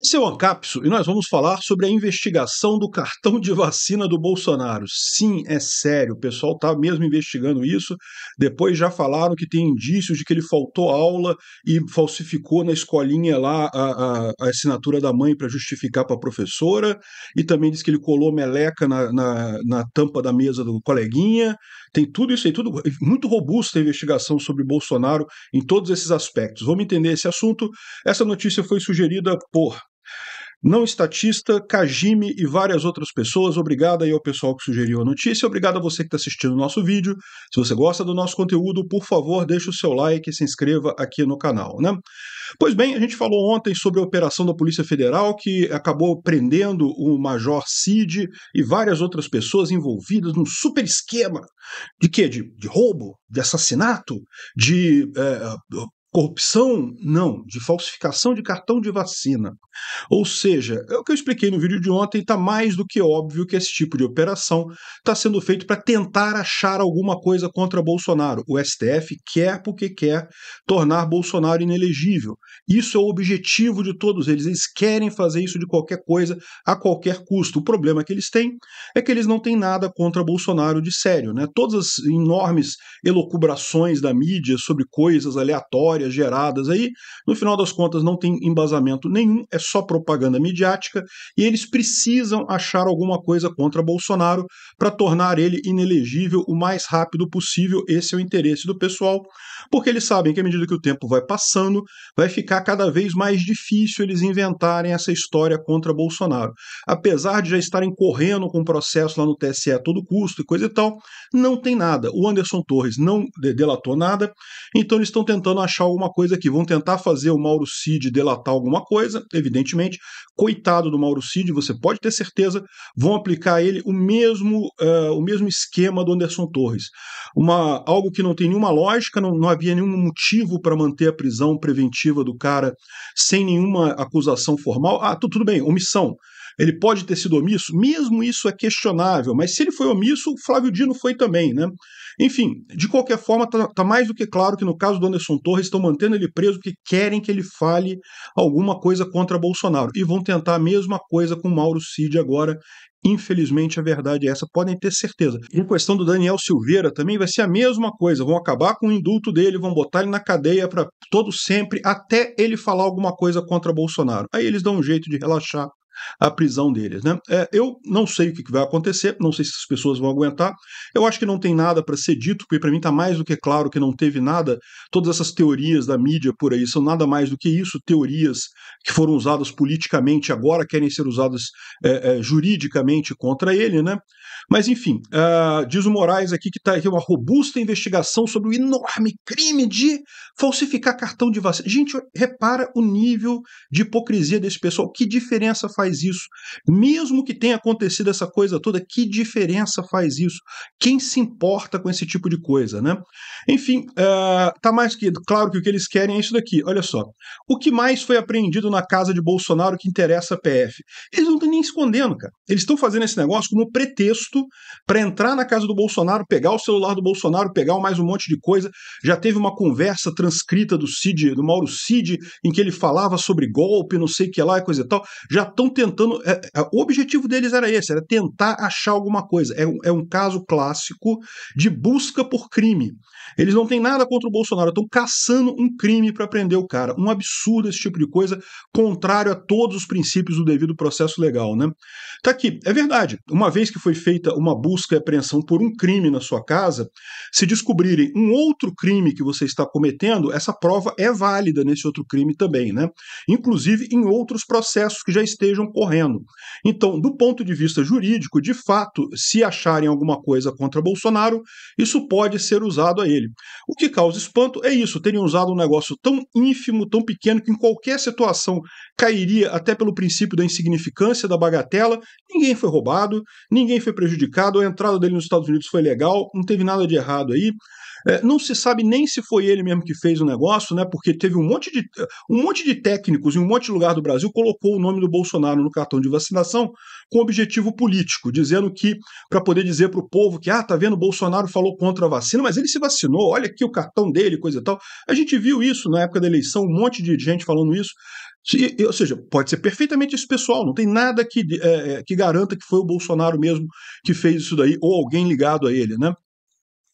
Esse é o Ancapso e nós vamos falar sobre a investigação do cartão de vacina do Bolsonaro. Sim, é sério, o pessoal está mesmo investigando isso. Depois já falaram que tem indícios de que ele faltou aula e falsificou na escolinha lá a, a, a assinatura da mãe para justificar para a professora. E também diz que ele colou meleca na, na, na, tampa da mesa do coleguinha. Tem tudo isso aí, tudo muito robusta a investigação sobre Bolsonaro em todos esses aspectos. Vamos entender esse assunto. Essa notícia foi sugerida por não estatista, Kajime e várias outras pessoas. Obrigado aí ao pessoal que sugeriu a notícia. Obrigado a você que está assistindo o nosso vídeo. Se você gosta do nosso conteúdo, por favor, deixe o seu like e se inscreva aqui no canal. Né? Pois bem, a gente falou ontem sobre a operação da Polícia Federal que acabou prendendo o Major Cid e várias outras pessoas envolvidas num super esquema de quê? De, de roubo, de assassinato, de é, corrupção, não, de falsificação de cartão de vacina. Ou seja, é o que eu expliquei no vídeo de ontem, está mais do que óbvio que esse tipo de operação está sendo feito para tentar achar alguma coisa contra Bolsonaro. O STF quer porque quer tornar Bolsonaro inelegível. Isso é o objetivo de todos eles. Eles querem fazer isso de qualquer coisa, a qualquer custo. O problema que eles têm é que eles não têm nada contra Bolsonaro de sério. Né? Todas as enormes elocubrações da mídia sobre coisas aleatórias histórias geradas aí, no final das contas não tem embasamento nenhum, é só propaganda midiática, e eles precisam achar alguma coisa contra Bolsonaro para tornar ele inelegível o mais rápido possível. Esse é o interesse do pessoal, porque eles sabem que à medida que o tempo vai passando, vai ficar cada vez mais difícil eles inventarem essa história contra Bolsonaro. Apesar de já estarem correndo com o processo lá no TSE a todo custo e coisa e tal, não tem nada. O Anderson Torres não delatou nada, então eles estão tentando achar alguma coisa aqui, vão tentar fazer o Mauro Cid delatar alguma coisa, evidentemente. Coitado do Mauro Cid, você pode ter certeza, vão aplicar a ele o mesmo, uh, o mesmo esquema do Anderson Torres. Uma, algo que não tem nenhuma lógica, não, não havia nenhum motivo para manter a prisão preventiva do cara sem nenhuma acusação formal. Ah, tudo bem, omissão. Ele pode ter sido omisso? Mesmo isso é questionável, mas se ele foi omisso, o Flávio Dino foi também, né? Enfim, de qualquer forma, está tá mais do que claro que no caso do Anderson Torres estão mantendo ele preso porque querem que ele fale alguma coisa contra Bolsonaro. E vão tentar a mesma coisa com Mauro Cid agora, Infelizmente, a verdade é essa, podem ter certeza. Em questão do Daniel Silveira também vai ser a mesma coisa. Vão acabar com o indulto dele, vão botar ele na cadeia para todo sempre, até ele falar alguma coisa contra Bolsonaro. Aí eles dão um jeito de relaxar a prisão deles. Né? É, eu não sei o que vai acontecer, não sei se as pessoas vão aguentar. Eu acho que não tem nada para ser dito, porque para mim está mais do que claro que não teve nada. Todas essas teorias da mídia por aí são nada mais do que isso, teorias que foram usadas politicamente agora querem ser usadas é, é, juridicamente contra ele, né? Mas enfim, uh, diz o Moraes aqui que está aqui uma robusta investigação sobre o enorme crime de falsificar cartão de vacina. Gente, repara o nível de hipocrisia desse pessoal. Que diferença faz faz isso? Mesmo que tenha acontecido essa coisa toda, que diferença faz isso? Quem se importa com esse tipo de coisa, né? Enfim, uh, tá mais que claro que o que eles querem é isso daqui. Olha só. O que mais foi apreendido na casa de Bolsonaro que interessa a PF? Eles não estão nem escondendo, cara. Eles estão fazendo esse negócio como pretexto para entrar na casa do Bolsonaro, pegar o celular do Bolsonaro, pegar mais um monte de coisa. Já teve uma conversa transcrita do Cid, do Mauro Cid, em que ele falava sobre golpe, não sei o que lá e coisa e tal. Já estão tentando. É, é, o objetivo deles era esse, era tentar achar alguma coisa. É um, é um caso clássico de busca por crime. Eles não têm nada contra o Bolsonaro, estão caçando um crime para prender o cara. Um absurdo esse tipo de coisa, contrário a todos os princípios do devido processo legal, né? Tá aqui, é verdade. Uma vez que foi feita uma busca e apreensão por um crime na sua casa, se descobrirem um outro crime que você está cometendo, essa prova é válida nesse outro crime também, né? Inclusive em outros processos que já estejam ocorrendo. Então, do ponto de vista jurídico, de fato, se acharem alguma coisa contra Bolsonaro, isso pode ser usado a ele. O que causa espanto é isso, terem usado um negócio tão ínfimo, tão pequeno, que em qualquer situação cairia até pelo princípio da insignificância, da bagatela. Ninguém foi roubado, ninguém foi prejudicado, a entrada dele nos Estados Unidos foi legal, não teve nada de errado aí. É, não se sabe nem se foi ele mesmo que fez o negócio, né? Porque teve um monte de um monte de técnicos em um monte de lugar do Brasil colocou o nome do Bolsonaro no cartão de vacinação com objetivo político, dizendo que para poder dizer para o povo que ah, tá vendo, Bolsonaro falou contra a vacina, mas ele se vacinou, olha aqui o cartão dele, coisa e tal. A gente viu isso na época da eleição, um monte de gente falando isso. Ou seja, pode ser perfeitamente esse pessoal, não tem nada que, é, é, que garanta que foi o Bolsonaro mesmo que fez isso daí, ou alguém ligado a ele, né?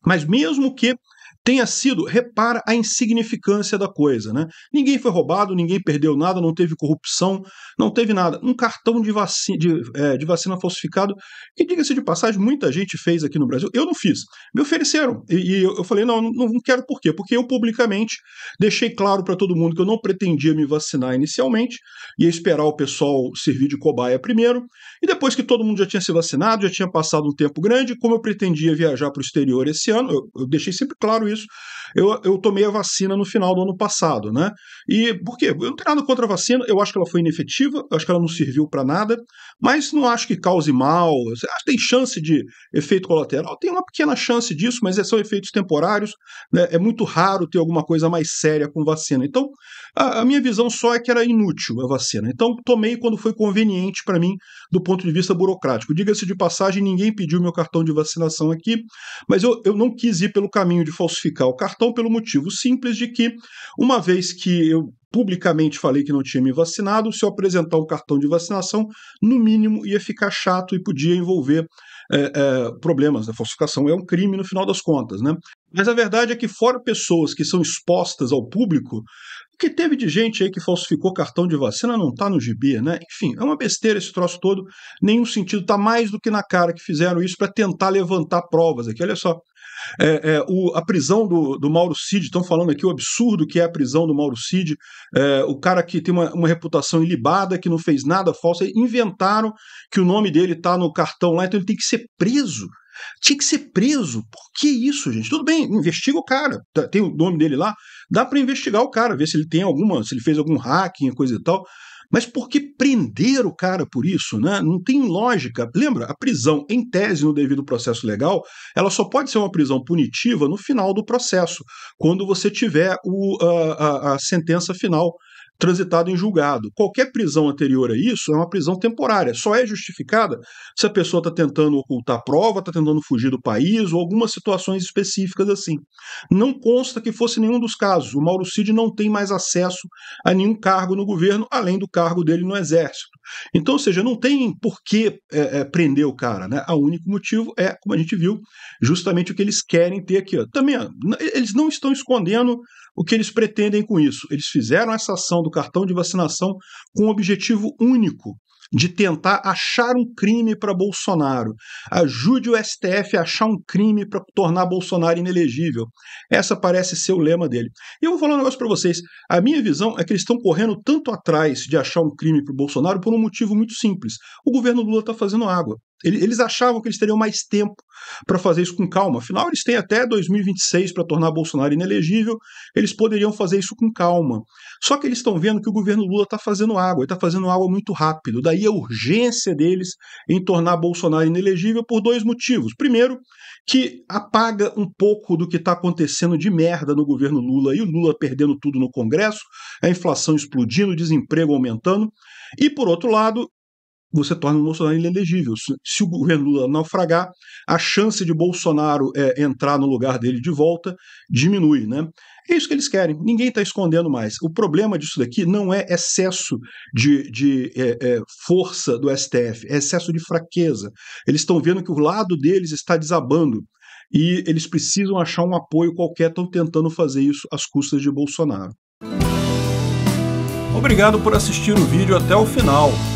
Mas mesmo que tenha sido, repara a insignificância da coisa, né? Ninguém foi roubado, ninguém perdeu nada, não teve corrupção, não teve nada. Um cartão de vacina, de, é, de vacina falsificado, que diga-se de passagem, muita gente fez aqui no Brasil, eu não fiz. Me ofereceram, e, e eu falei, não, não, não quero por quê? Porque eu publicamente deixei claro para todo mundo que eu não pretendia me vacinar inicialmente, ia esperar o pessoal servir de cobaia primeiro, e depois que todo mundo já tinha se vacinado, já tinha passado um tempo grande, como eu pretendia viajar para o exterior esse ano, eu, eu deixei sempre claro isso, isso, eu, eu tomei a vacina no final do ano passado, né? E por quê? Eu não tenho nada contra a vacina, eu acho que ela foi inefetiva, eu acho que ela não serviu para nada, mas não acho que cause mal. Acho que Tem chance de efeito colateral? Tem uma pequena chance disso, mas são efeitos temporários. Né? É muito raro ter alguma coisa mais séria com vacina. Então, a, a minha visão só é que era inútil a vacina. Então, tomei quando foi conveniente para mim, do ponto de vista burocrático. Diga-se de passagem, ninguém pediu meu cartão de vacinação aqui, mas eu, eu não quis ir pelo caminho de falsificar o cartão pelo motivo simples de que, uma vez que eu publicamente falei que não tinha me vacinado, se eu apresentar o cartão de vacinação, no mínimo ia ficar chato e podia envolver é, é, problemas. A né? falsificação é um crime no final das contas, né? Mas a verdade é que, fora pessoas que são expostas ao público, o que teve de gente aí que falsificou cartão de vacina não tá no gibi, né? Enfim, é uma besteira esse troço todo, nenhum sentido, tá mais do que na cara que fizeram isso para tentar levantar provas aqui. Olha só, é, é, o, a prisão do, do Mauro Cid, estão falando aqui o absurdo que é a prisão do Mauro Cid, é, o cara que tem uma, uma, reputação ilibada, que não fez nada falso, inventaram que o nome dele está no cartão lá, então ele tem que ser preso. Tinha que ser preso. Por que isso, gente? Tudo bem, investiga o cara. Tá, tem o nome dele lá. Dá para investigar o cara, ver se ele tem alguma, se ele fez algum hacking, coisa e tal. Mas por que prender o cara por isso? Né? Não tem lógica. Lembra, a prisão, em tese, no devido processo legal, ela só pode ser uma prisão punitiva no final do processo, quando você tiver o, a, a, a sentença final transitado em julgado. Qualquer prisão anterior a isso é uma prisão temporária, só é justificada se a pessoa está tentando ocultar prova, está tentando fugir do país ou algumas situações específicas assim. Não consta que fosse nenhum dos casos. O Mauro Cid não tem mais acesso a nenhum cargo no governo, além do cargo dele no Exército. Então, ou seja, não tem por que é, é, prender o cara. Né? O único motivo é, como a gente viu, justamente o que eles querem ter aqui. Ó. Também, ó, eles não estão escondendo o que eles pretendem com isso. Eles fizeram essa ação do cartão de vacinação com o objetivo único, de tentar achar um crime para Bolsonaro. Ajude o STF a achar um crime para tornar Bolsonaro inelegível. Essa parece ser o lema dele. E eu vou falar um negócio para vocês. A minha visão é que eles estão correndo tanto atrás de achar um crime para Bolsonaro por um motivo muito simples. O governo Lula está fazendo água. Eles achavam que eles teriam mais tempo para fazer isso com calma. Afinal, eles têm até 2026 para tornar Bolsonaro inelegível. Eles poderiam fazer isso com calma. Só que eles estão vendo que o governo Lula está fazendo água, está fazendo água muito rápido. Daí a urgência deles em tornar Bolsonaro inelegível por dois motivos. Primeiro, que apaga um pouco do que está acontecendo de merda no governo Lula e o Lula perdendo tudo no Congresso, a inflação explodindo, o desemprego aumentando. E por outro lado, você torna o Bolsonaro inelegível. Se o governo Lula naufragar, a chance de Bolsonaro é, entrar no lugar dele de volta diminui. Né? É isso que eles querem, ninguém está escondendo mais. O problema disso daqui não é excesso de, de é, é, força do STF, é excesso de fraqueza. Eles estão vendo que o lado deles está desabando e eles precisam achar um apoio qualquer, estão tentando fazer isso às custas de Bolsonaro. Obrigado por assistir o vídeo até o final.